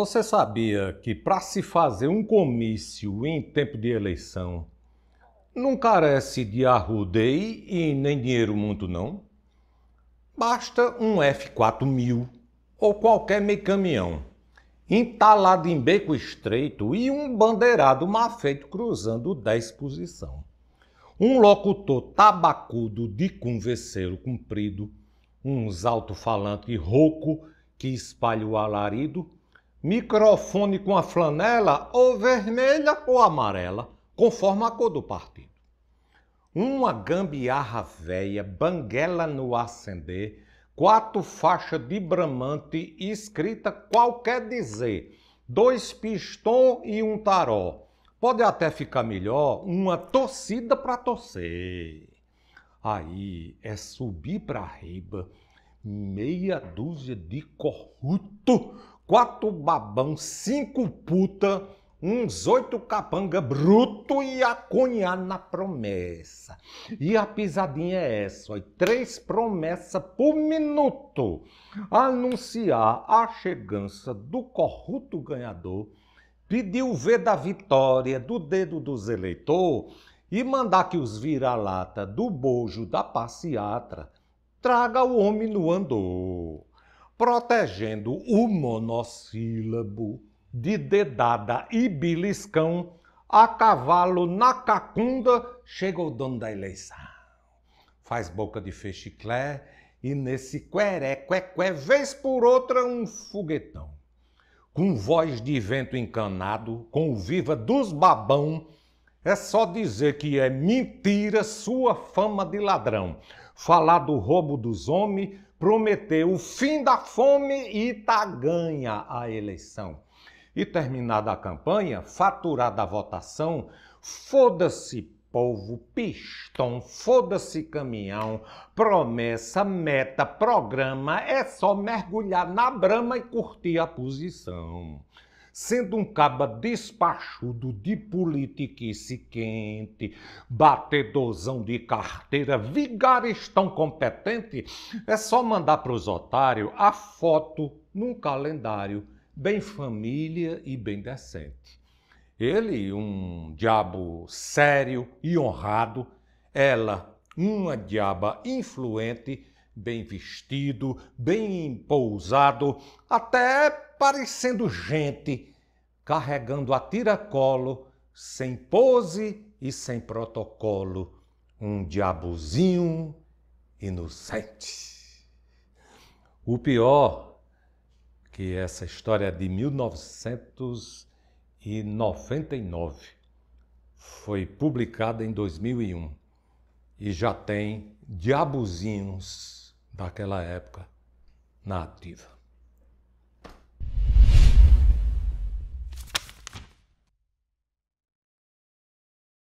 Você sabia que para se fazer um comício em tempo de eleição não carece de arrudei e nem dinheiro muito não? Basta um F4000 ou qualquer meio caminhão, entalado em beco estreito e um bandeirado mal feito cruzando 10 posição. Um locutor tabacudo de converseiro comprido, uns alto-falante rouco que espalha o alarido, microfone com a flanela ou vermelha ou amarela, conforme a cor do partido. Uma gambiarra velha, banguela no acender, quatro faixas de bramante escrita qualquer dizer, dois pistão e um taró. Pode até ficar melhor uma torcida para torcer. Aí é subir para a riba meia dúzia de corrupto, quatro babão, cinco puta, uns oito capanga bruto e a cunhada na promessa. E a pisadinha é essa, ó, três promessas por minuto. Anunciar a chegança do corrupto ganhador, pedir o V da vitória do dedo dos eleitores e mandar que os vira-lata do bojo da passeatra traga o homem no andor, protegendo o monossílabo de dedada e beliscão, a cavalo na cacunda, chega o dono da eleição. Faz boca de fechiclé e nesse queré, quequé, vez por outra um foguetão. Com voz de vento encanado, com o viva dos babão, é só dizer que é mentira sua fama de ladrão falar do roubo dos homens, prometer o fim da fome e tá ganha a eleição. E terminada a campanha, faturada a votação, foda-se povo, pistão, foda-se caminhão, promessa, meta, programa, é só mergulhar na brama e curtir a posição sendo um caba despachudo de politiquice quente, batedorzão de carteira, vigaristão competente, é só mandar para os otários a foto num calendário bem família e bem decente. Ele, um diabo sério e honrado, ela, uma diaba influente bem vestido, bem pousado, até parecendo gente, carregando a tiracolo, sem pose e sem protocolo, um diabozinho inocente. O pior que essa história é de 1999 foi publicada em 2001 e já tem diabozinhos daquela época na